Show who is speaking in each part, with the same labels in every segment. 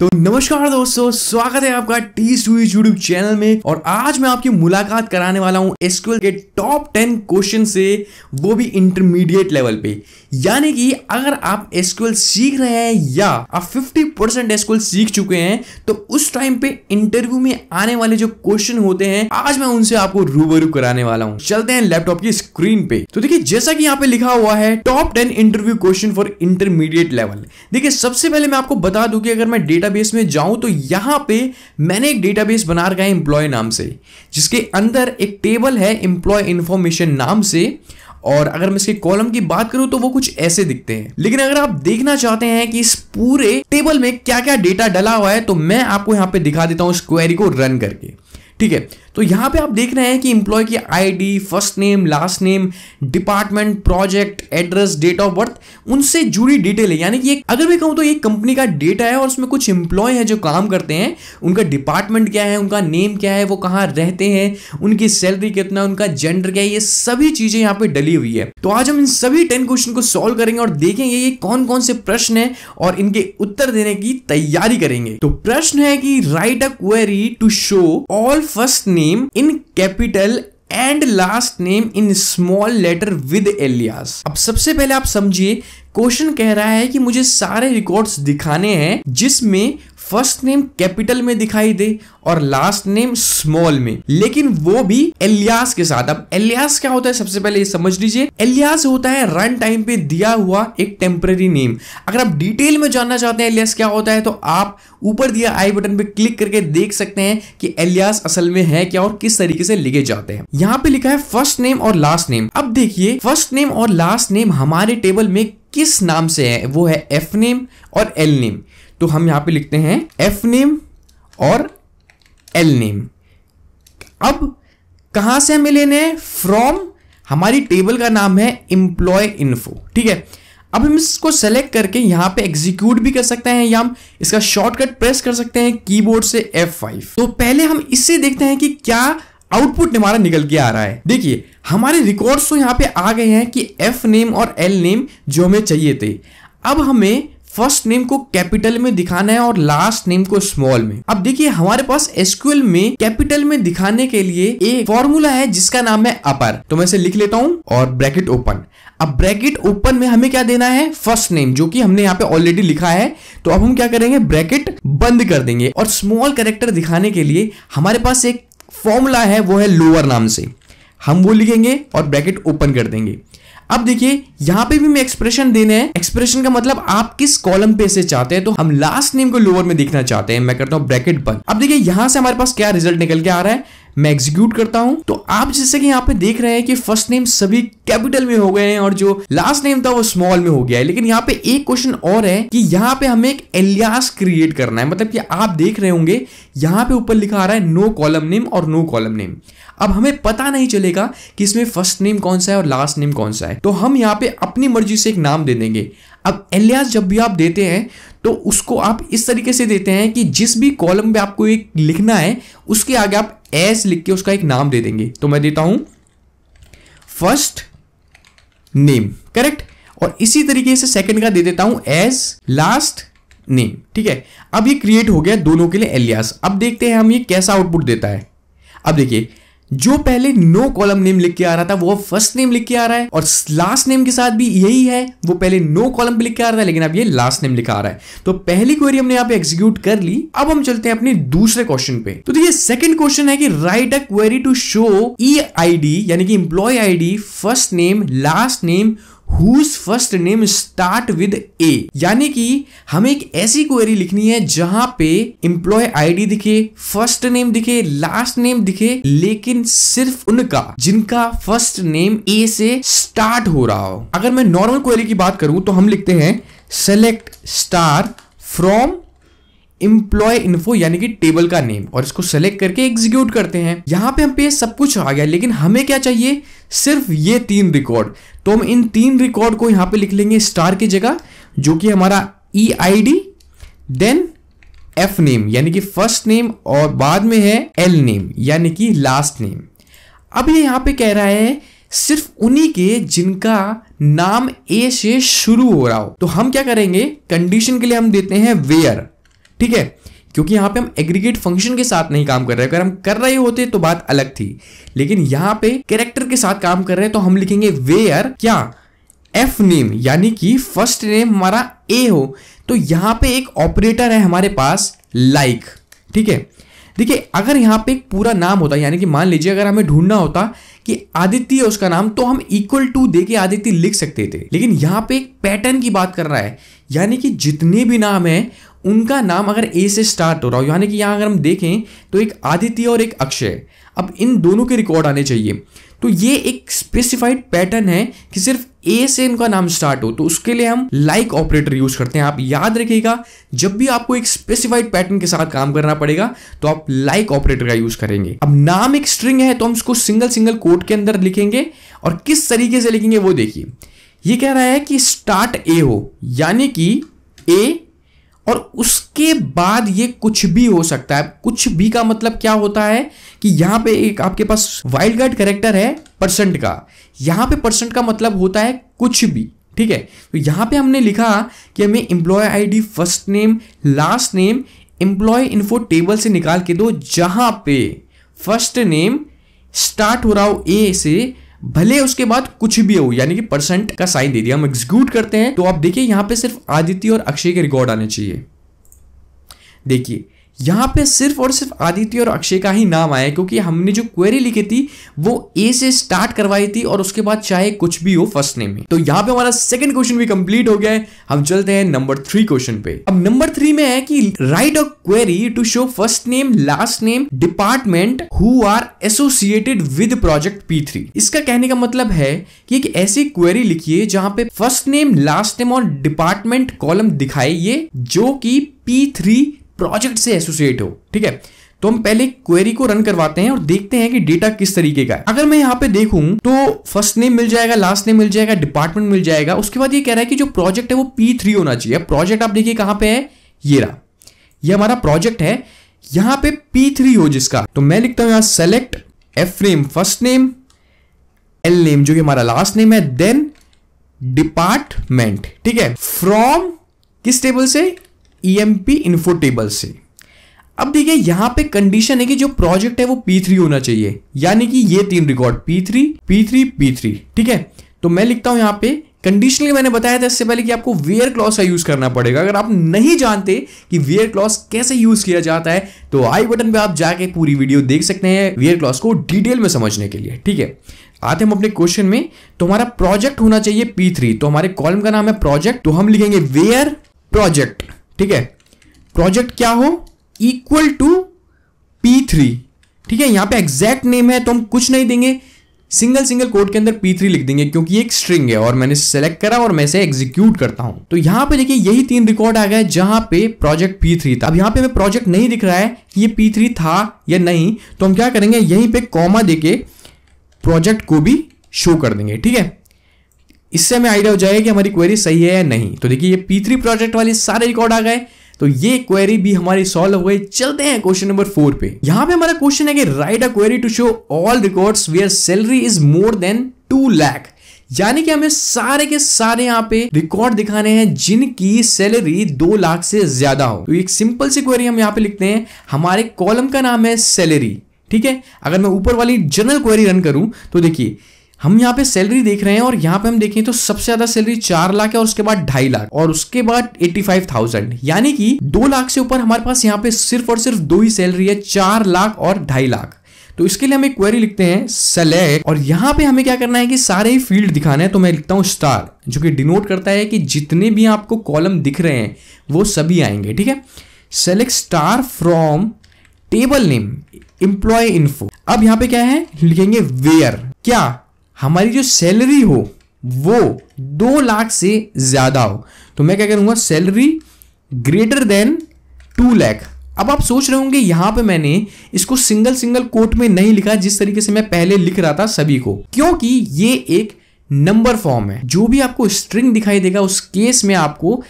Speaker 1: तो नमस्कार दोस्तों स्वागत है आपका टी स्टूडियो यूट्यूब चैनल में और आज मैं आपकी मुलाकात कराने वाला हूं एसक्यूएल के टॉप टेन क्वेश्चन से वो भी इंटरमीडिएट लेवल पे यानी कि अगर आप एसक्यूएल सीख रहे हैं या आप 50 परसेंट एसक्यूएल सीख चुके हैं तो उस टाइम पे इंटरव्यू में आने वाले जो क्वेश्चन होते हैं आज मैं उनसे आपको रूबरू कराने वाला हूँ चलते हैं लैपटॉप की स्क्रीन पे तो देखिए जैसा कि यहाँ पे लिखा हुआ है top ten interview question for intermediate level देखिये सबसे पहले मैं आपको बता दू की अगर मैं डेटाबेस में जाऊं तो यहां पे मैंने एक डेटाबेस बना रखा है एम्प्लॉय नाम से जिसके अंदर एक टेबल है एम्प्लॉय इंफॉर्मेशन नाम से और अगर मैं इसके कॉलम की बात करूं तो वो कुछ ऐसे दिखते हैं लेकिन अगर आप देखना चाहते हैं कि इस पूरे टेबल में क्या क्या डेटा डला हुआ है तो मैं आपको यहां पे दिखा देता हूं इस क्वेरी को रन करके ठीक है तो यहां पे आप देख रहे हैं कि इंप्लॉय की ID first name last name department project address date of birth उनसे जुड़ी डिटेल है यानी कि एक अगर मैं कहूं तो ये कंपनी का डेटा है और उसमें कुछ इंप्लॉय है जो काम करते हैं उनका डिपार्टमेंट क्या है उनका नेम क्या है वो कहां रहते हैं उनकी सैलरी कितना उनका जेंडर क्या है ये सभी चीज़ें यहाँ पर डली हुई है तो आज हम इन सभी टेन क्वेश्चन को सोल्व करेंगे और देखेंगे ये कौन कौन से प्रश्न है और इनके उत्तर देने की तैयारी करेंगे तो प्रश्न है कि write a query to show all first name name in capital and last name in small letter with alias अब सबसे पहले आप समझिए क्वेश्चन कह रहा है कि मुझे सारे रिकॉर्ड्स दिखाने हैं जिसमें फर्स्ट नेम कैपिटल में दिखाई दे और लास्ट नेम स्मॉल में लेकिन वो भी एलियास के साथ अब एलियास क्या होता है सबसे पहले ये समझ लीजिए एलियास होता है रन टाइम पे दिया हुआ एक टेम्पररी नेम अगर आप डिटेल में जानना चाहते हैं एलियास क्या होता है तो आप ऊपर दिया आई बटन पे क्लिक करके देख सकते हैं कि एलियास असल में है क्या और किस तरीके से लिखे जाते हैं यहाँ पे लिखा है फर्स्ट नेम और लास्ट नेम अब देखिए फर्स्ट नेम और लास्ट नेम हमारे टेबल में किस नाम से है वो है एफ नेम और एल नेम तो हम यहां पे लिखते हैं एफ नेम और एल नेम अब कहां से हमें लेने हैं फ्रॉम हमारी टेबल का नाम है एम्प्लॉय इन्फो ठीक है अब हम इसको सेलेक्ट करके यहाँ पे एग्जीक्यूट भी कर सकते हैं या हम इसका शॉर्टकट प्रेस कर सकते हैं कीबोर्ड से F5 तो पहले हम इससे देखते हैं कि क्या आउटपुट हमारा निकल के आ रहा है देखिए हमारे रिकॉर्ड्स तो यहां पे आ गए हैं कि F नेम और L नेम जो हमें चाहिए थे अब हमें फर्स्ट नेम को कैपिटल में दिखाना है और लास्ट नेम को स्मॉल में अब देखिए हमारे पास एसक्यूएल में कैपिटल में दिखाने के लिए एक फॉर्मूला है जिसका नाम है अपर तो मैं इसे लिख लेता हूं और ब्रैकेट ओपन अब ब्रैकेट ओपन में हमें क्या देना है फर्स्ट नेम जो कि हमने यहाँ पे ऑलरेडी लिखा है तो अब हम क्या करेंगे ब्रैकेट बंद कर देंगे और स्मॉल करेक्टर दिखाने के लिए हमारे पास एक फॉर्मूला है वो है लोअर नाम से हम वो लिखेंगे और ब्रैकेट ओपन कर देंगे अब देखिए यहाँ पे भी मैं एक्सप्रेशन देने हैं एक्सप्रेशन का मतलब आप किस कॉलम पे से चाहते हैं तो हम लास्ट नेम को लोअर में देखना चाहते हैं मैं करता हूँ ब्रैकेट बंद अब देखिए यहाँ से हमारे पास क्या रिजल्ट निकल के आ रहा है मैं एग्जीक्यूट करता हूं तो आप जैसे कि यहाँ पे देख रहे हैं कि फर्स्ट नेम सभी कैपिटल में हो गए हैं और जो लास्ट नेम था वो स्मॉल में हो गया है लेकिन यहाँ पे एक क्वेश्चन और है कि यहाँ पे हमें एक एलियास क्रिएट करना है मतलब कि आप देख रहे होंगे यहाँ पे ऊपर लिखा आ रहा है नो कॉलम नेम और नो कॉलम नेम अब हमें पता नहीं चलेगा कि इसमें फर्स्ट नेम कौन सा है और लास्ट नेम कौन सा है तो हम यहाँ पे अपनी मर्जी से एक नाम दे देंगे अब एलियास जब भी आप देते हैं तो उसको आप इस तरीके से देते हैं कि जिस भी कॉलम में आपको एक लिखना है उसके आगे आप एस लिख के उसका एक नाम दे देंगे तो मैं देता हूं फर्स्ट नेम करेक्ट और इसी तरीके से सेकंड का दे देता हूं एज लास्ट नेम ठीक है अब ये क्रिएट हो गया दोनों के लिए एलियास अब देखते हैं हम ये कैसा आउटपुट देता है अब देखिए जो पहले नो कॉलम नेम लिख के आ रहा था वो फर्स्ट नेम लिख के आ रहा है और लास्ट नेम के साथ भी यही है वो पहले नो कॉलम लिख के आ रहा था लेकिन अब ये लास्ट नेम लिखा आ रहा है तो पहली क्वेरी हमने यहाँ पे एग्जीक्यूट कर ली अब हम चलते हैं अपने दूसरे क्वेश्चन पे तो देखिए सेकंड क्वेश्चन है कि write a query to show E I यानी कि employee I first name last name whose first name start with A यानी कि हमें एक ऐसी क्वेरी लिखनी है जहां पे एम्प्लॉय आईडी दिखे फर्स्ट नेम दिखे लास्ट नेम दिखे लेकिन सिर्फ उनका जिनका फर्स्ट नेम ए से स्टार्ट हो रहा हो अगर मैं नॉर्मल क्वेरी की बात करूं तो हम लिखते हैं select star from employee info यानी कि टेबल का नेम और इसको सेलेक्ट करके एग्जीक्यूट करते हैं यहाँ पे हम पे सब कुछ आ गया लेकिन हमें क्या चाहिए सिर्फ ये तीन रिकॉर्ड तो हम इन तीन रिकॉर्ड को यहाँ पे लिख लेंगे स्टार की जगह जो कि हमारा E I D then F name यानी कि फर्स्ट नेम और बाद में है एल नेम यानी कि लास्ट नेम अब ये यहाँ पे कह रहा है सिर्फ उन्हीं के जिनका नाम ए से शुरू हो रहा हो तो हम क्या करेंगे कंडीशन के लिए हम देते हैं वेयर ठीक है क्योंकि यहाँ पे हम एग्रीगेट फंक्शन के साथ नहीं काम कर रहे अगर हम कर रहे होते तो बात अलग थी लेकिन यहां पे कैरेक्टर के साथ काम कर रहे हैं तो हम लिखेंगे वेयर क्या एफ नेम यानी कि फर्स्ट नेम हमारा ए हो तो यहां पे एक ऑपरेटर है हमारे पास लाइक like, ठीक है देखिए अगर यहाँ पे एक पूरा नाम होता यानी कि मान लीजिए अगर हमें ढूंढना होता कि आदित्य है उसका नाम तो हम इक्वल टू दे के आदित्य लिख सकते थे लेकिन यहाँ पे एक पैटर्न की बात कर रहा है यानी कि जितने भी नाम है उनका नाम अगर ए से स्टार्ट हो रहा हो यानी कि यहाँ अगर हम देखें तो एक आदित्य और एक अक्षय अब इन दोनों के रिकॉर्ड आने चाहिए तो ये एक स्पेसिफाइड पैटर्न है कि सिर्फ ए से इनका नाम स्टार्ट हो तो उसके लिए हम लाइक like ऑपरेटर यूज करते हैं आप याद रखिएगा जब भी आपको एक स्पेसिफाइड पैटर्न के साथ काम करना पड़ेगा तो आप लाइक like ऑपरेटर का यूज करेंगे अब नाम एक स्ट्रिंग है तो हम उसको सिंगल सिंगल कोड के अंदर लिखेंगे और किस तरीके से लिखेंगे वो देखिए ये कह रहा है कि स्टार्ट ए हो यानी कि ए और उसके बाद ये कुछ भी हो सकता है कुछ भी का मतलब क्या होता है कि यहां पे एक आपके पास वाइल्ड गार्ड करेक्टर है परसेंट का यहां पे परसेंट का मतलब होता है कुछ भी ठीक है तो यहां पे हमने लिखा कि हमें employee ID first name last name employee info table से निकाल के दो जहां पे फर्स्ट नेम स्टार्ट हो रहा हो ए से भले उसके बाद कुछ भी हो यानी कि परसेंट का साइन दे दिया हम एग्जीक्यूट करते हैं तो आप देखिए यहां पे सिर्फ आदित्य और अक्षय के रिकॉर्ड आने चाहिए देखिए यहाँ पे सिर्फ और सिर्फ आदित्य और अक्षय का ही नाम आया क्योंकि हमने जो क्वेरी लिखी थी वो ए से स्टार्ट करवाई थी और उसके बाद चाहे कुछ भी हो फर्स्ट नेम में तो यहाँ पे हमारा सेकंड क्वेश्चन भी कंप्लीट हो गया है हम चलते हैं नंबर थ्री क्वेश्चन पे अब नंबर थ्री में है कि write a query to show first name last name department who are associated with project P इसका कहने का मतलब है कि एक ऐसी क्वेरी लिखिए जहां पे फर्स्ट नेम लास्ट नेम और डिपार्टमेंट कॉलम दिखाइए जो कि P3 प्रोजेक्ट से एसोसिएट हो ठीक है तो हम पहले क्वेरी को रन करवाते हैं और देखते हैं कि डेटा किस तरीके का है अगर मैं यहाँ पे देखूं तो फर्स्ट नेम मिल जाएगा लास्ट नेम मिल जाएगा डिपार्टमेंट मिल जाएगा उसके बाद ये कह रहा है कि जो प्रोजेक्ट है वो पी थ्री होना चाहिए प्रोजेक्ट आप देखिए कहां पे है ये रहा ये हमारा प्रोजेक्ट है यहां पे पी थ्री हो जिसका तो मैं लिखता हूं यहां select F name first name L name जो कि हमारा लास्ट नेम है देन डिपार्टमेंट ठीक है फ्रॉम किस टेबल से E M P info table से अब देखिए यहाँ पे कंडीशन है कि जो प्रोजेक्ट है वो पी थ्री होना चाहिए यानी कि ये तीन record P three P three P three ठीक है तो मैं लिखता हूं यहाँ पे कंडीशनली मैंने बताया था इससे पहले कि आपको वेयर क्लॉस का यूज करना पड़ेगा अगर आप नहीं जानते कि वेयर क्लॉस कैसे यूज किया जाता है तो आई बटन पे आप जाके पूरी वीडियो देख सकते हैं वेयर क्लॉस को डिटेल में समझने के लिए ठीक है आते हम अपने क्वेश्चन में तो हमारा प्रोजेक्ट होना चाहिए पी थ्री तो हमारे कॉलम का नाम है प्रोजेक्ट तो हम लिखेंगे वेयर प्रोजेक्ट ठीक है प्रोजेक्ट क्या हो इक्वल टू पी थ्री ठीक है यहां पे एग्जैक्ट नेम है तो हम कुछ नहीं देंगे सिंगल सिंगल कोड के अंदर पी थ्री लिख देंगे क्योंकि एक स्ट्रिंग है और मैंने सेलेक्ट करा और मैं इसे एग्जीक्यूट करता हूं तो यहां पे देखिए यही तीन रिकॉर्ड आ गए जहां पे प्रोजेक्ट पी थ्री था अब यहां पे हमें प्रोजेक्ट नहीं दिख रहा है कि ये पी थ्री था या नहीं तो हम क्या करेंगे यहीं पे कॉमा देके प्रोजेक्ट को भी शो कर देंगे ठीक है इससे हमें आइडिया हो जाएगा कि हमारी क्वेरी सही है या नहीं तो देखिए ये पी प्रोजेक्ट वाले सारे रिकॉर्ड आ गए तो ये क्वेरी भी हमारी सॉल्व हो गई चलते हैं क्वेश्चन नंबर फोर पे यहाँ पे हमारा क्वेश्चन है कि write a query to show all record where salary is more than two lakh यानी कि हमें सारे के सारे यहाँ पे रिकॉर्ड दिखाने हैं जिनकी सैलरी दो लाख से ज्यादा हो तो एक सिंपल सी क्वेरी हम यहाँ पे लिखते हैं हमारे कॉलम का नाम है सैलरी ठीक है अगर मैं ऊपर वाली जनरल क्वेरी रन करूं तो देखिए हम यहाँ पे सैलरी देख रहे हैं और यहाँ पे हम देखें तो सबसे ज्यादा सैलरी चार लाख है और उसके बाद ढाई लाख और उसके बाद एट्टी फाइव थाउजेंड यानी कि दो लाख से ऊपर हमारे पास यहाँ पे सिर्फ और सिर्फ दो ही सैलरी है चार लाख और ढाई लाख तो इसके लिए हम एक क्वेरी लिखते हैं सेलेक्ट और यहाँ पे हमें क्या करना है कि सारे ही फील्ड दिखाना है तो मैं लिखता हूँ स्टार जो कि डिनोट करता है कि जितने भी आपको कॉलम दिख रहे हैं वो सभी आएंगे ठीक है select star from table name employee info अब यहाँ पे क्या है लिखेंगे वेयर क्या हमारी जो सैलरी हो वो दो लाख से ज़्यादा हो तो मैं क्या करूंगा salary greater than two lakh अब आप सोच रहे होंगे यहां पे मैंने इसको सिंगल सिंगल कोट में नहीं लिखा जिस तरीके से मैं पहले लिख रहा था सभी को क्योंकि ये एक नंबर फॉर्म है जो भी आपको स्ट्रिंग दिखाई देगा उस केस में आपको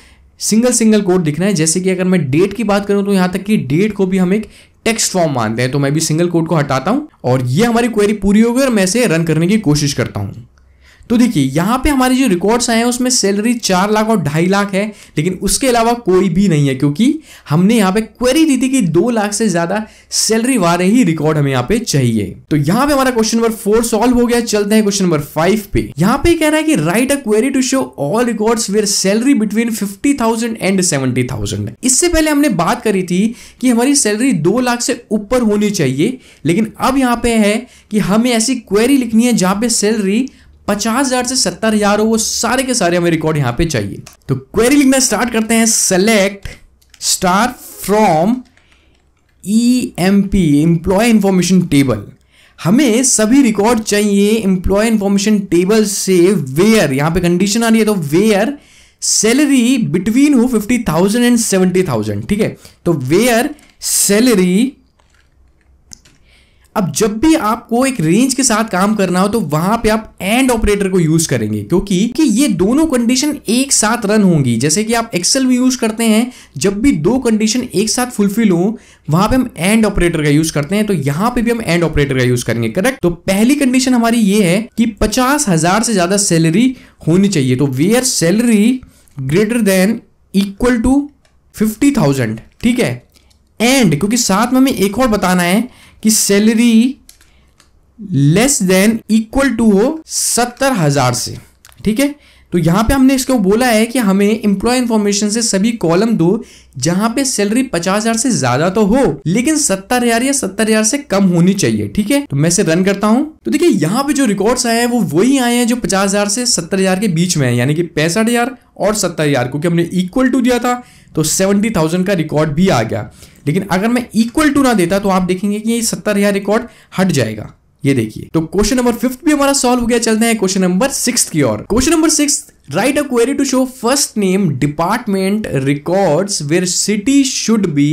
Speaker 1: सिंगल सिंगल कोड दिखना है जैसे कि अगर मैं डेट की बात करूं तो यहां तक कि डेट को भी हम एक टेक्स्ट फॉर्म मानते हैं तो मैं भी सिंगल कोड को हटाता हूं और ये हमारी क्वेरी पूरी होगी और मैं इसे रन करने की कोशिश करता हूं तो देखिए यहाँ पे हमारे जो रिकॉर्ड्स आए हैं उसमें सैलरी चार लाख और ढाई लाख है लेकिन उसके अलावा कोई भी नहीं है क्योंकि हमने यहाँ पे क्वेरी दी थी कि दो लाख से ज्यादा सैलरी वाले ही रिकॉर्ड हमें यहाँ पे चाहिए तो यहाँ पे हमारा क्वेश्चन नंबर फोर सॉल्व हो गया चलते हैं क्वेश्चन नंबर फाइव पे यहाँ पे कह रहा है कि write a query to show all record where salary between fifty thousand and seventy thousand इससे पहले हमने बात करी थी कि हमारी सैलरी दो लाख से ऊपर होनी चाहिए लेकिन अब यहाँ पे है कि हमें ऐसी क्वेरी लिखनी है जहां पे सैलरी पचास हजार से सत्तर हजार हो वो सारे के सारे हमें रिकॉर्ड यहां पे चाहिए तो क्वेरी लिखना स्टार्ट करते हैं select star from E M P employee information table हमें सभी रिकॉर्ड चाहिए एम्प्लॉय इंफॉर्मेशन टेबल से वेयर यहां पे कंडीशन आ रही है तो वेयर सैलरी बिटवीन हो fifty thousand and seventy thousand ठीक है तो वेयर सैलरी अब जब भी आपको एक रेंज के साथ काम करना हो तो वहां पे आप एंड ऑपरेटर को यूज करेंगे क्योंकि कि ये दोनों कंडीशन एक साथ रन होंगी जैसे कि आप एक्सेल में यूज करते हैं जब भी दो कंडीशन एक साथ फुलफिल हो वहां पे हम एंड ऑपरेटर का यूज करते हैं तो यहां पे भी हम एंड ऑपरेटर का यूज करेंगे करेक्ट तो पहली कंडीशन हमारी ये है कि पचास हजार से ज्यादा सैलरी होनी चाहिए तो where salary greater than equal to fifty thousand ठीक है एंड क्योंकि साथ में हमें एक और बताना है कि salary less than equal to हो सत्तर हजार से ठीक है तो यहां पे हमने इसको बोला है कि हमें इंप्लॉय इंफॉर्मेशन से सभी कॉलम दो जहां पे सैलरी पचास हजार से ज्यादा तो हो लेकिन सत्तर हजार या सत्तर हजार से कम होनी चाहिए ठीक है तो मैं इसे रन करता हूं तो देखिए यहां पे जो रिकॉर्ड्स आए हैं वो वही आए हैं जो पचास हजार से सत्तर हजार के बीच में है यानी कि पैंसठ हजार और सत्तर हजार क्योंकि हमने इक्वल टू दिया था तो सेवेंटी थाउजेंड का रिकॉर्ड भी आ गया लेकिन अगर मैं इक्वल टू ना देता तो आप देखेंगे कि ये सत्तर हजार रिकॉर्ड हट जाएगा ये देखिए तो क्वेश्चन नंबर फिफ्थ भी हमारा सॉल्व हो गया चलते हैं क्वेश्चन नंबर सिक्स की ओर question number six write a query to show first name department records where city should be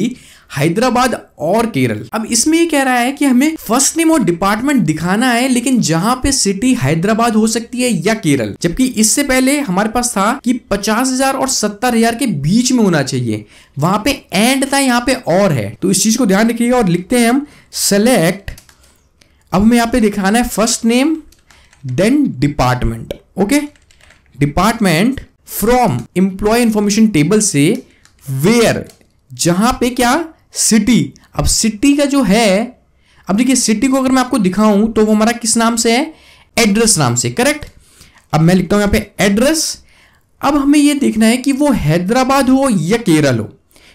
Speaker 1: Hyderabad और केरल अब इसमें ये कह रहा है कि हमें फर्स्ट नेम और डिपार्टमेंट दिखाना है लेकिन जहां पे सिटी हैदराबाद हो सकती है या केरल जबकि इससे पहले हमारे पास था कि पचास हजार और सत्तर हजार के बीच में होना चाहिए वहां पे एंड था यहाँ पे और है तो इस चीज को ध्यान रखिएगा और लिखते हैं हम सेलेक्ट अब हमें यहाँ पे दिखाना है first name then department okay department from employee information table से वेयर जहां पे क्या सिटी अब सिटी का जो है अब देखिए सिटी को अगर मैं आपको दिखाऊं तो वो हमारा किस नाम से है एड्रेस नाम से करेक्ट अब मैं लिखता हूं यहां पे एड्रेस अब हमें ये देखना है कि वो हैदराबाद हो या केरल हो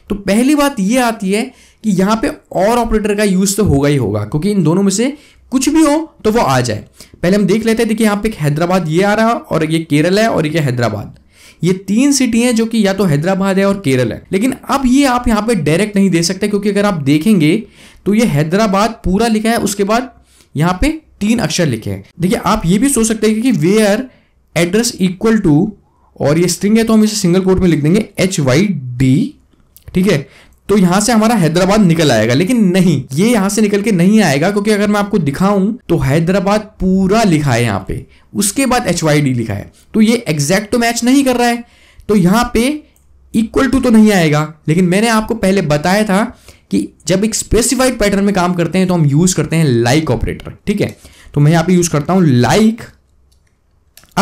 Speaker 1: तो पहली बात ये आती है कि यहां पे और ऑपरेटर का यूज तो होगा ही होगा क्योंकि इन दोनों में से कुछ भी हो तो वो आ जाए पहले हम देख लेते हैं देखिए यहाँ पे हैदराबाद ये आ रहा है और ये केरल है और ये हैदराबाद ये तीन सिटी हैं जो कि या तो हैदराबाद है और केरल है लेकिन अब ये आप यहाँ पे डायरेक्ट नहीं दे सकते क्योंकि अगर आप देखेंगे तो ये हैदराबाद पूरा लिखा है उसके बाद यहाँ पे तीन अक्षर लिखे हैं देखिए आप ये भी सोच सकते हैं कि वेयर एड्रेस इक्वल टू और ये स्ट्रिंग है तो हम इसे सिंगल कोट में लिख देंगे एच वाई डी ठीक है तो यहां से हमारा हैदराबाद निकल आएगा लेकिन नहीं ये यहां से निकल के नहीं आएगा क्योंकि अगर मैं आपको दिखाऊं तो हैदराबाद पूरा लिखा है यहां पे उसके बाद एच वाई डी लिखा है तो ये एग्जैक्ट तो मैच नहीं कर रहा है तो यहां पे इक्वल टू तो नहीं आएगा लेकिन मैंने आपको पहले बताया था कि जब एक स्पेसिफाइड पैटर्न में काम करते हैं तो हम यूज करते हैं लाइक ऑपरेटर ठीक है तो मैं यहाँ पे यूज करता हूं लाइक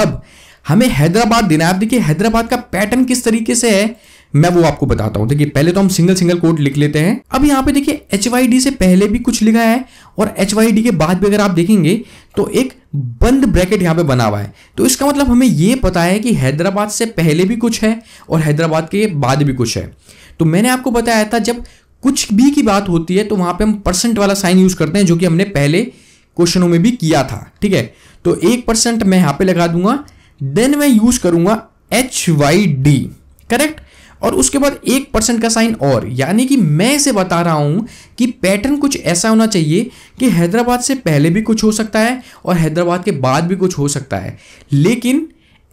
Speaker 1: अब हमें हैदराबाद देना है आप देखिए हैदराबाद का पैटर्न किस तरीके से है मैं वो आपको बताता हूं देखिए पहले तो हम सिंगल सिंगल कोड लिख लेते हैं अब यहां पे देखिए एच वाई डी से पहले भी कुछ लिखा है और एच वाई डी के बाद भी अगर आप देखेंगे तो एक बंद ब्रैकेट यहां पे बना हुआ है तो इसका मतलब हमें यह पता है कि हैदराबाद से पहले भी कुछ है और हैदराबाद के बाद भी कुछ है तो मैंने आपको बताया था जब कुछ भी की बात होती है तो वहां पे हम परसेंट वाला साइन यूज़ करते हैं जो कि हमने पहले क्वेश्चनों में भी किया था ठीक है तो एक परसेंट मैं यहां पे लगा दूंगा देन मैं यूज़ करूंगा एच वाई डी करेक्ट और उसके बाद एक परसेंट का साइन और यानी कि मैं इसे बता रहा हूँ कि पैटर्न कुछ ऐसा होना चाहिए कि हैदराबाद से पहले भी कुछ हो सकता है और हैदराबाद के बाद भी कुछ हो सकता है लेकिन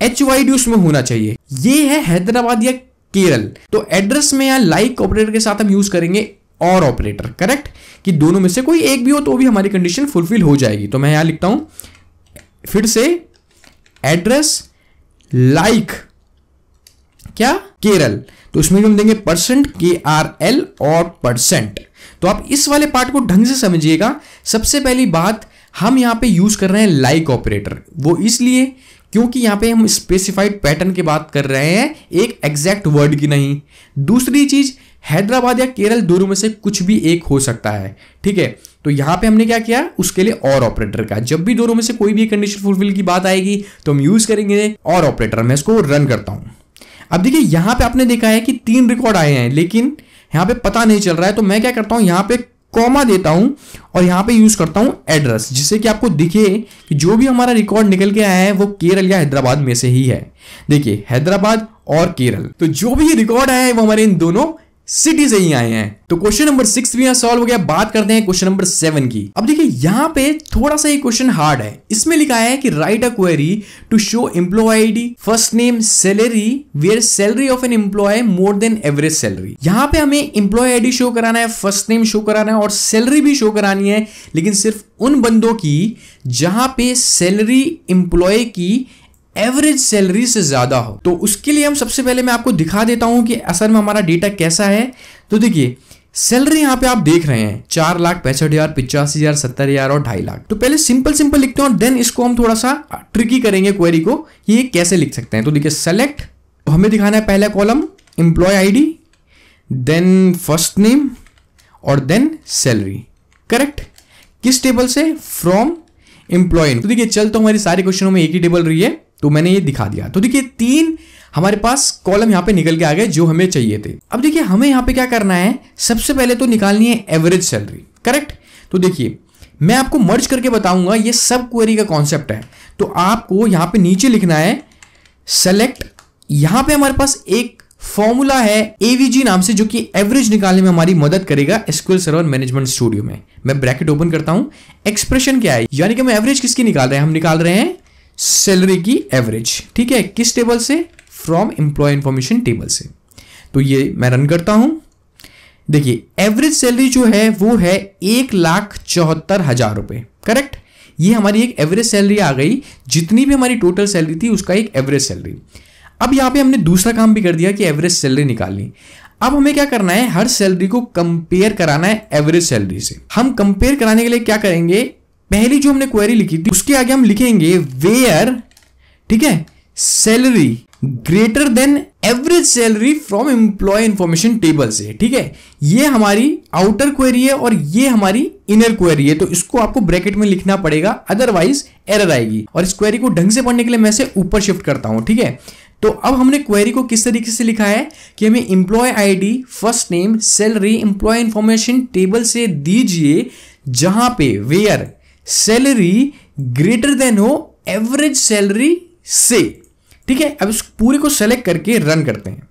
Speaker 1: एच वाई डी उसमें होना चाहिए ये है हैदराबाद या केरल तो एड्रेस में या लाइक ऑपरेटर के साथ हम यूज करेंगे और ऑपरेटर करेक्ट कि दोनों में से कोई एक भी हो तो भी हमारी कंडीशन फुलफिल हो जाएगी तो मैं यहां लिखता हूं फिर से एड्रेस लाइक क्या केरल तो उसमें भी हम देंगे परसेंट के आर एल और परसेंट तो आप इस वाले पार्ट को ढंग से समझिएगा सबसे पहली बात हम यहाँ पे यूज़ कर रहे हैं लाइक ऑपरेटर वो इसलिए क्योंकि यहां पे हम स्पेसिफाइड पैटर्न की बात कर रहे हैं एक एग्जैक्ट वर्ड की नहीं दूसरी चीज़ हैदराबाद या केरल दोनों में से कुछ भी एक हो सकता है ठीक है तो यहां पे हमने क्या किया उसके लिए और ऑपरेटर का जब भी दोनों में से कोई भी कंडीशन फुलफिल की बात आएगी तो हम यूज़ करेंगे और ऑपरेटर मैं इसको रन करता हूं अब देखिए यहां पे आपने देखा है कि तीन रिकॉर्ड आए हैं लेकिन यहां पे पता नहीं चल रहा है तो मैं क्या करता हूं यहां पे कॉमा देता हूं और यहां पे यूज करता हूं एड्रेस जिससे कि आपको दिखे कि जो भी हमारा रिकॉर्ड निकल के आया है वो केरल या हैदराबाद में से ही है देखिए हैदराबाद और केरल तो जो भी रिकॉर्ड आया है वो हमारे इन दोनों सिटी से ही आए हैं तो क्वेश्चन नंबर सिक्स भी यहाँ सॉल्व हो गया बात करते हैं क्वेश्चन नंबर सेवन की अब देखिए यहाँ पे थोड़ा सा ये क्वेश्चन हार्ड है इसमें लिखा है कि write a query to show employee ID first name salary where salary of an employee more than average salary यहाँ पे हमें एम्प्लॉय आईडी शो कराना है फर्स्ट नेम शो कराना है और सैलरी भी शो करानी है लेकिन सिर्फ उन बंदों की जहां पे सैलरी एम्प्लॉय की एवरेज सैलरी से ज़्यादा हो तो उसके लिए हम सबसे पहले मैं आपको दिखा देता हूं कि असल में हमारा डेटा कैसा है तो देखिए सैलरी यहाँ पे आप देख रहे हैं चार लाख पैंसठ हजार पिचासी हजार सत्तर हजार और ढाई लाख तो पहले सिंपल सिंपल लिखते हैं और देन इसको हम थोड़ा सा ट्रिकी करेंगे क्वेरी को ये कैसे लिख सकते हैं तो देखिए सेलेक्ट तो हमें दिखाना है पहला column employee ID then first name और देन सैलरी करेक्ट किस टेबल से फ्रॉम एम्प्लॉय तो देखिए चल तो हमारी सारी क्वेश्चनों में एक ही टेबल रही है तो मैंने ये दिखा दिया तो देखिए तीन हमारे पास कॉलम यहाँ पे निकल के आ गए जो हमें चाहिए थे अब देखिए हमें यहाँ पे क्या करना है सबसे पहले तो निकालनी है एवरेज सैलरी करेक्ट तो देखिए मैं आपको मर्ज करके बताऊंगा ये सब क्वेरी का कॉन्सेप्ट है तो आपको यहाँ पे नीचे लिखना है सेलेक्ट यहाँ पे हमारे पास एक फॉर्मूला है एवीजी नाम से जो कि एवरेज निकालने में हमारी मदद करेगा एसक्यूएल सर्वर मैनेजमेंट स्टूडियो में मैं ब्रैकेट ओपन करता हूं एक्सप्रेशन क्या है यानी कि हम एवरेज किसकी निकाल रहे हैं हम निकाल रहे हैं सैलरी की एवरेज ठीक है किस टेबल से फ्रॉम एम्प्लॉय इंफॉर्मेशन टेबल से तो ये मैं रन करता हूं देखिए एवरेज सैलरी जो है वो है एक लाख चौहत्तर हजार रुपए करेक्ट ये हमारी एक एवरेज सैलरी आ गई जितनी भी हमारी टोटल सैलरी थी उसका एक एवरेज सैलरी अब यहां पे हमने दूसरा काम भी कर दिया कि एवरेज सैलरी निकालनी अब हमें क्या करना है हर सैलरी को कंपेयर कराना है एवरेज सैलरी से हम कंपेयर कराने के लिए क्या करेंगे पहली जो हमने क्वेरी लिखी थी उसके आगे हम लिखेंगे वेयर ठीक है salary greater than average salary from employee information table से ठीक है ये हमारी आउटर क्वेरी है और ये हमारी इनर क्वेरी है तो इसको आपको ब्रैकेट में लिखना पड़ेगा अदरवाइज एरर आएगी और इस क्वेरी को ढंग से पढ़ने के लिए मैं इसे ऊपर शिफ्ट करता हूं ठीक है तो अब हमने क्वेरी को किस तरीके से लिखा है कि हमें employee ID first name salary employee information table से दीजिए जहां पे वेयर सैलरी ग्रेटर देन हो एवरेज सैलरी से ठीक है अब इस पूरे को सेलेक्ट करके रन करते हैं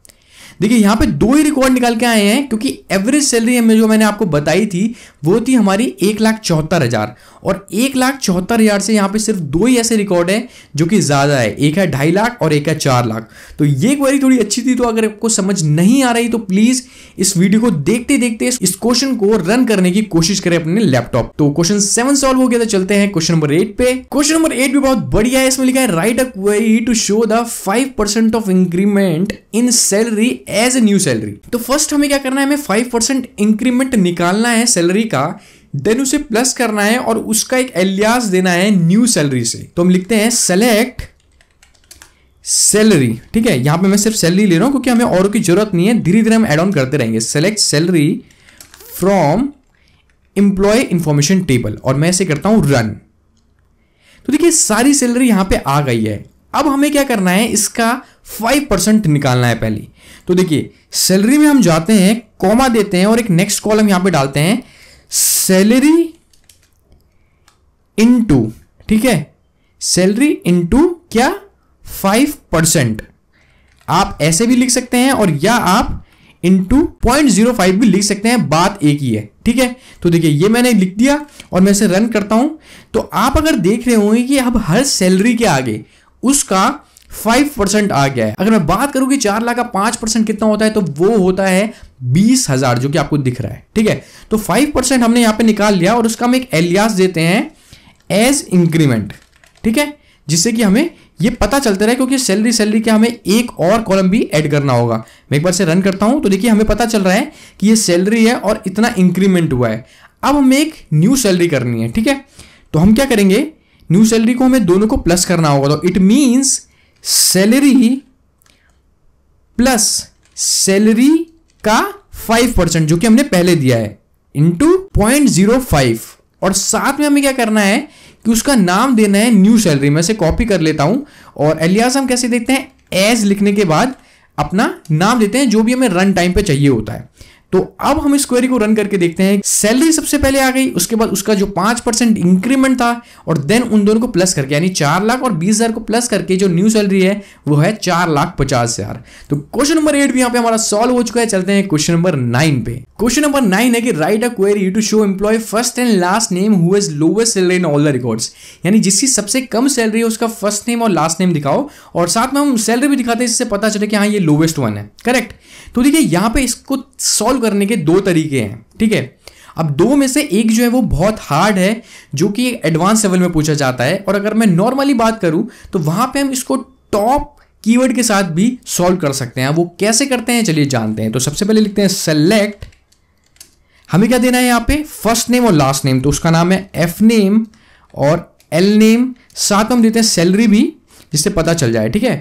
Speaker 1: देखिए यहां पे दो ही रिकॉर्ड निकाल के आए हैं क्योंकि एवरेज सैलरी हमें जो मैंने आपको बताई थी वो थी हमारी एक लाख चौहत्तर हज़ार और एक लाख चौहत्तर हज़ार से यहाँ पे सिर्फ दो ही ऐसे रिकॉर्ड हैं जो कि ज़्यादा है एक है ढाई लाख और एक है चार लाख तो ये क्वेरी थोड़ी अच्छी थी तो अगर आपको समझ नहीं आ रही तो प्लीज़ इस वीडियो को देखते देखते इस क्वेश्चन को रन करने की कोशिश करें अपने लैपटॉप तो क्वेश्चन सेवन सॉल्व हो गया था चलते हैं क्वेश्चन नंबर एट पे क्वेश्चन नंबर एट भी बहुत बढ़िया है इसमें लिखा है write a query to show the five percent of increment in salary as a new salary तो फर्स्ट हमें क्या करना है हमें फाइव परसेंट इंक्रीमेंट निकालना है सैलरी का देन उसे प्लस करना है और उसका एक एलियास देना है न्यू सैलरी से तो हम लिखते हैं सेलेक्ट सैलरी ठीक है यहां पे मैं सिर्फ सैलरी ले रहा हूं क्योंकि हमें और की जरूरत नहीं है धीरे धीरे हम एड ऑन करते रहेंगे select salary from employee information table और मैं ऐसे करता हूं रन तो देखिए सारी सैलरी यहां पे आ गई है अब हमें क्या करना है इसका फाइव परसेंट निकालना है पहले तो देखिए सैलरी में हम जाते हैं कॉमा देते हैं और एक नेक्स्ट कॉलम यहां पे डालते हैं सैलरी इनटू ठीक है सैलरी इनटू क्या फाइव परसेंट आप ऐसे भी लिख सकते हैं और या आप इंटू पॉइंट जीरो फाइव भी लिख सकते हैं बात एक ही है ठीक है तो देखिए ये मैंने लिख दिया और मैं इसे रन करता हूं तो आप अगर देख रहे होंगे कि अब हर सैलरी के आगे उसका फाइव परसेंट आ गया है अगर मैं बात करूं कि चार लाख का पांच परसेंट कितना होता है तो वो होता है बीस हजार जो कि आपको दिख रहा है ठीक है तो फाइव परसेंट हमने यहां पे निकाल लिया और उसका हम एक एलियास देते हैं एज इंक्रीमेंट ठीक है जिससे कि हमें ये पता चलता रहे क्योंकि सैलरी सैलरी के हमें एक और कॉलम भी ऐड करना होगा मैं एक बार से रन करता हूं तो देखिए हमें पता चल रहा है कि ये सैलरी है और इतना इंक्रीमेंट हुआ है अब हमें एक न्यू सैलरी करनी है ठीक है तो हम क्या करेंगे न्यू सैलरी को हमें दोनों को प्लस करना होगा तो it means salary plus salary का फाइव परसेंट जो कि हमने पहले दिया है इंटू पॉइंट जीरो फाइव और साथ में हमें क्या करना है कि उसका नाम देना है न्यू सैलरी मैं इसे कॉपी कर लेता हूं और एलियास हम कैसे देखते हैं एज लिखने के बाद अपना नाम देते हैं जो भी हमें रन टाइम पे चाहिए होता है तो अब हम इस क्वेरी को रन करके देखते हैं सैलरी सबसे पहले आ गई उसके बाद उसका जो पांच परसेंट इंक्रीमेंट था और देन उन दोनों को प्लस करके यानी चार लाख और बीस हजार को प्लस करके जो न्यू सैलरी है वो है चार लाख पचास हजार तो क्वेश्चन नंबर एट भी यहाँ पे हमारा सॉल्व हो चुका है चलते हैं क्वेश्चन नंबर नाइन पे क्वेश्चन नंबर नाइन है कि write a query to show employee first and last name who is lowest salary in all the records यानी जिसकी सबसे कम सैलरी है उसका फर्स्ट नेम और लास्ट नेम दिखाओ और साथ में हम सैलरी भी दिखाते हैं जिससे पता चले कि हाँ ये लोवेस्ट वन है करेक्ट तो देखिए यहाँ पे इसको सॉल्व करने के दो तरीके हैं ठीक है अब दो में से एक जो है वो बहुत हार्ड है जो कि एडवांस लेवल में पूछा जाता है और अगर मैं नॉर्मली बात करूं तो वहां पर हम इसको टॉप कीवर्ड के साथ भी सॉल्व कर सकते हैं वो कैसे करते हैं चलिए जानते हैं तो सबसे पहले लिखते हैं सेलेक्ट हमें क्या देना है यहां पे फर्स्ट नेम और लास्ट नेम तो उसका नाम है एफ नेम और एल नेम साथ हम देते हैं सैलरी भी जिससे पता चल जाए ठीक है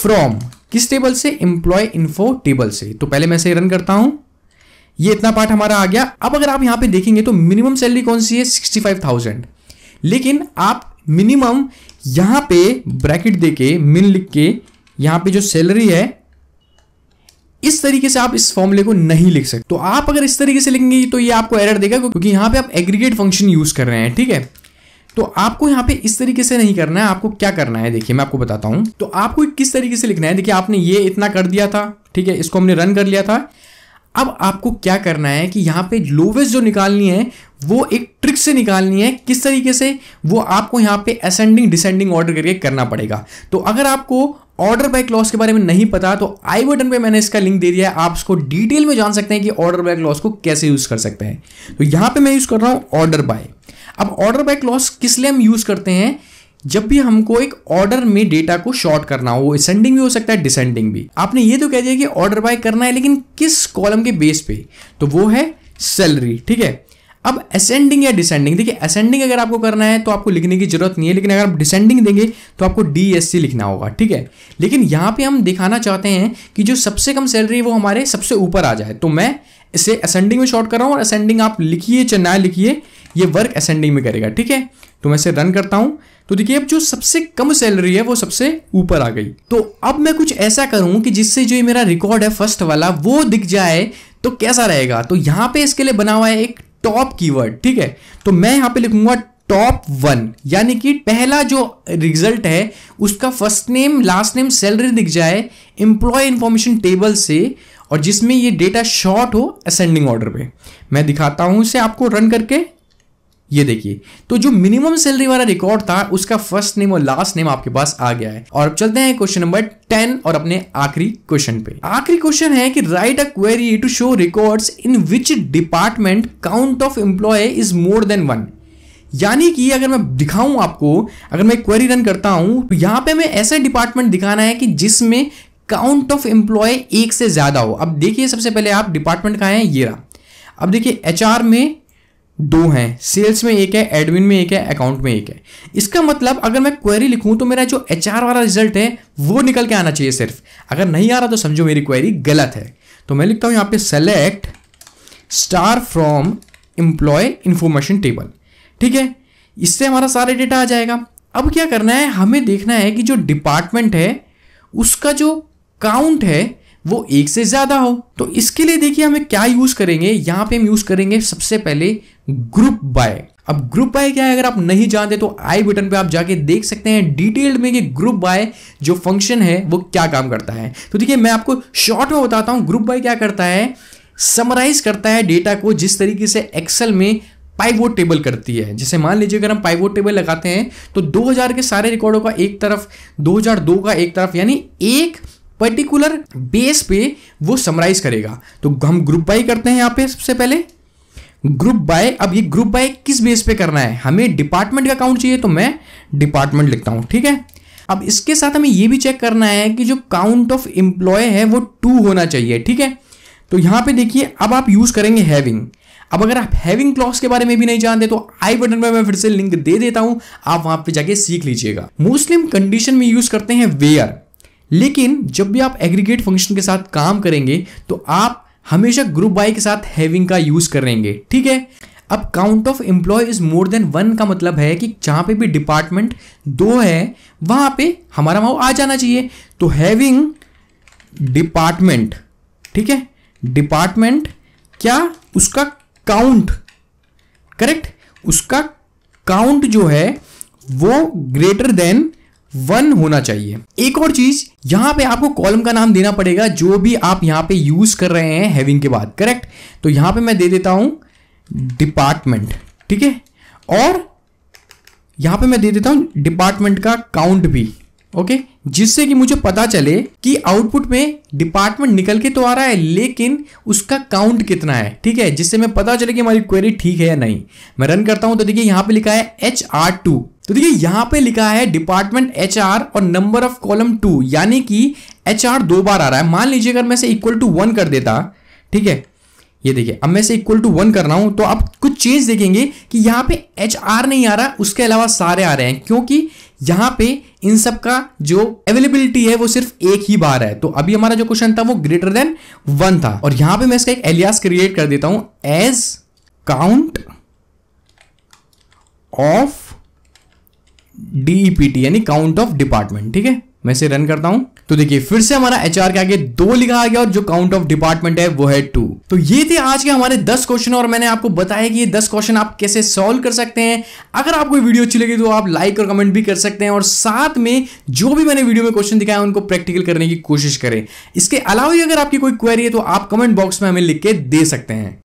Speaker 1: फ्रॉम किस टेबल से एम्प्लॉय इन्फो टेबल से तो पहले मैं इसे रन करता हूं ये इतना पार्ट हमारा आ गया अब अगर आप यहां पे देखेंगे तो मिनिमम सैलरी कौन सी है सिक्सटी फाइव थाउजेंड लेकिन आप मिनिमम यहां पे ब्रैकेट देके मिन लिख के यहाँ पे जो सैलरी है इस तरीके से आप इस फॉर्मूले को नहीं लिख सकते तो आप अगर इस तरीके से लिखेंगे तो ये आपको एरर देगा क्योंकि यहां पे आप एग्रीगेट फंक्शन यूज कर रहे हैं ठीक है तो आपको यहाँ पे इस तरीके से नहीं करना है आपको क्या करना है देखिए मैं आपको बताता हूं तो आपको किस तरीके से लिखना है देखिए आपने ये इतना कर दिया था ठीक है इसको हमने रन कर लिया था अब आपको क्या करना है कि यहाँ पे लोवेस्ट जो निकालनी है वो एक ट्रिक से निकालनी है किस तरीके से वो आपको यहाँ पे असेंडिंग डिसेंडिंग ऑर्डर करके करना पड़ेगा तो अगर आपको ऑर्डर बाय क्लॉस के बारे में नहीं पता तो आई बटन पे मैंने इसका लिंक दे दिया है आप उसको डिटेल में जान सकते हैं कि ऑर्डर बाय क्लॉस को कैसे यूज़ कर सकते हैं तो यहाँ पे मैं यूज़ कर रहा हूँ ऑर्डर बाय अब ऑर्डर बाय क्लॉस किस लिए हम यूज़ करते हैं जब भी हमको एक ऑर्डर में डेटा को शॉर्ट करना हो वो सेंडिंग भी हो सकता है डिसेंडिंग भी आपने ये तो कह दिया कि ऑर्डर बाय करना है लेकिन किस कॉलम के बेस पे तो वो है सैलरी ठीक है अब असेंडिंग या डिसेंडिंग देखिए असेंडिंग अगर आपको करना है तो आपको लिखने की जरूरत नहीं है लेकिन अगर आप डिसेंडिंग देंगे तो आपको डी एस सी लिखना होगा ठीक है लेकिन यहां पे हम दिखाना चाहते हैं कि जो सबसे कम सैलरी है वो हमारे सबसे ऊपर आ जाए तो मैं इसे असेंडिंग में शॉर्ट कर रहा हूँ और असेंडिंग आप लिखिए चाहे ना लिखिए ये वर्क असेंडिंग में करेगा ठीक है तो मैं इसे रन करता हूं तो देखिए अब जो सबसे कम सैलरी है वो सबसे ऊपर आ गई तो अब मैं कुछ ऐसा करूं कि जिससे जो ये मेरा रिकॉर्ड है फर्स्ट वाला वो दिख जाए तो कैसा रहेगा तो यहां पे इसके लिए बना हुआ है एक टॉप कीवर्ड ठीक है तो मैं यहां पे लिखूंगा टॉप वन यानी कि पहला जो रिजल्ट है उसका first name last name salary दिख जाए एम्प्लॉय इंफॉर्मेशन टेबल से और जिसमें ये डेटा शॉर्ट हो असेंडिंग ऑर्डर पे मैं दिखाता हूं इसे आपको रन करके ये देखिए तो जो मिनिमम सैलरी वाला रिकॉर्ड था उसका फर्स्ट नेम और लास्ट नेम आपके पास आ गया है और अब चलते हैं क्वेश्चन नंबर टेन और अपने आखिरी क्वेश्चन पे आखिरी क्वेश्चन है कि write a query to show records in which department count of employee is more than one यानी कि अगर मैं दिखाऊं आपको अगर मैं क्वेरी रन करता हूं तो यहां पे हमें ऐसा डिपार्टमेंट दिखाना है कि जिसमें काउंट ऑफ एम्प्लॉय एक से ज्यादा हो अब देखिए सबसे पहले आप डिपार्टमेंट का है ये रहा अब देखिए एच में दो हैं सेल्स में एक है एडमिन में एक है अकाउंट में एक है इसका मतलब अगर मैं क्वेरी लिखूं तो मेरा जो एच वाला रिजल्ट है वो निकल के आना चाहिए सिर्फ अगर नहीं आ रहा तो समझो मेरी क्वेरी गलत है तो मैं लिखता हूं यहां पे select star from employee information table ठीक है इससे हमारा सारा डेटा आ जाएगा अब क्या करना है हमें देखना है कि जो डिपार्टमेंट है उसका जो काउंट है वो एक से ज़्यादा हो तो इसके लिए देखिए हमें क्या यूज़ करेंगे यहां पे हम यूज़ करेंगे सबसे पहले ग्रुप बाय अब ग्रुप बाय क्या है अगर आप नहीं जानते तो आई बटन पे आप जाके देख सकते हैं डिटेल्ड में ये ग्रुप बाय जो फंक्शन है वो क्या काम करता है तो देखिए मैं आपको शॉर्ट में बताता हूं ग्रुप बाय क्या करता है समराइज करता है डेटा को जिस तरीके से एक्सेल में पाइवोट टेबल करती है जैसे मान लीजिए अगर हम पाइवोट टेबल लगाते हैं तो 2000 के सारे रिकॉर्डों का एक तरफ 2002 का एक तरफ यानी एक पर्टिकुलर बेस पे वो समराइज करेगा तो हम ग्रुप बाई करते हैं यहाँ पे सबसे पहले ग्रुप बाय अब ये ग्रुप बाय किस बेस पे करना है हमें डिपार्टमेंट का काउंट चाहिए तो मैं डिपार्टमेंट लिखता हूँ ठीक है अब इसके साथ हमें ये भी चेक करना है कि जो काउंट ऑफ एम्प्लॉय है वो टू होना चाहिए ठीक है तो यहाँ पे देखिए अब आप यूज़ करेंगे हैविंग अब अगर आप हैविंग क्लॉस के बारे में भी नहीं जानते तो आई बटन में मैं फिर से लिंक दे देता हूं आप वहां पे जाके सीख लीजिएगा मोस्टली कंडीशन में यूज करते हैं वेयर लेकिन जब भी आप एग्रीगेट फंक्शन के साथ काम करेंगे तो आप हमेशा ग्रुप बाई के साथ हैविंग का यूज करेंगे ठीक है अब count of employee is more than one का मतलब है कि जहां पे भी डिपार्टमेंट दो है वहां पे हमारा माओ आ जाना चाहिए तो हैविंग डिपार्टमेंट ठीक है डिपार्टमेंट क्या उसका काउंट करेक्ट उसका काउंट जो है वो ग्रेटर देन वन होना चाहिए एक और चीज यहां पे आपको कॉलम का नाम देना पड़ेगा जो भी आप यहां पे यूज कर रहे हैं हैविंग के बाद करेक्ट तो यहां पे मैं दे देता हूं डिपार्टमेंट ठीक है और यहां पे मैं दे देता हूं डिपार्टमेंट का काउंट भी ओके जिससे कि मुझे पता चले कि आउटपुट में डिपार्टमेंट निकल के तो आ रहा है लेकिन उसका काउंट कितना है ठीक है जिससे मैं पता चले कि हमारी क्वेरी ठीक है या नहीं मैं रन करता हूं तो देखिए यहां पे लिखा है एच आर टू तो देखिए यहां पे लिखा है डिपार्टमेंट एच और नंबर ऑफ कॉलम टू यानी कि एच दो बार आ रहा है मान लीजिए अगर मैं से इक्वल टू वन कर देता ठीक है ये देखिए अब मैं से इक्वल टू वन कर रहा हूं तो आप कुछ चेंज देखेंगे कि यहां पे एच आर नहीं आ रहा उसके अलावा सारे आ रहे हैं क्योंकि यहां पे इन सब का जो अवेलेबिलिटी है वो सिर्फ एक ही बार है तो अभी हमारा जो क्वेश्चन था वो ग्रेटर देन वन था और यहां पे मैं इसका एक एलियास क्रिएट कर देता हूं as count of DEPT e यानी काउंट ऑफ डिपार्टमेंट ठीक है मैं इसे रन करता हूं तो देखिए फिर से हमारा एचआर के आगे दो लिखा आ गया और जो काउंट ऑफ डिपार्टमेंट है वो है टू तो ये थे आज के हमारे दस क्वेश्चन और मैंने आपको बताया कि ये दस क्वेश्चन आप कैसे सॉल्व कर सकते हैं अगर आपको वीडियो अच्छी लगी तो आप लाइक और कमेंट भी कर सकते हैं और साथ में जो भी मैंने वीडियो में क्वेश्चन दिखाया उनको प्रैक्टिकल करने की कोशिश करें इसके अलावा अगर आपकी कोई क्वेरी है तो आप कमेंट बॉक्स में हमें लिख के दे सकते हैं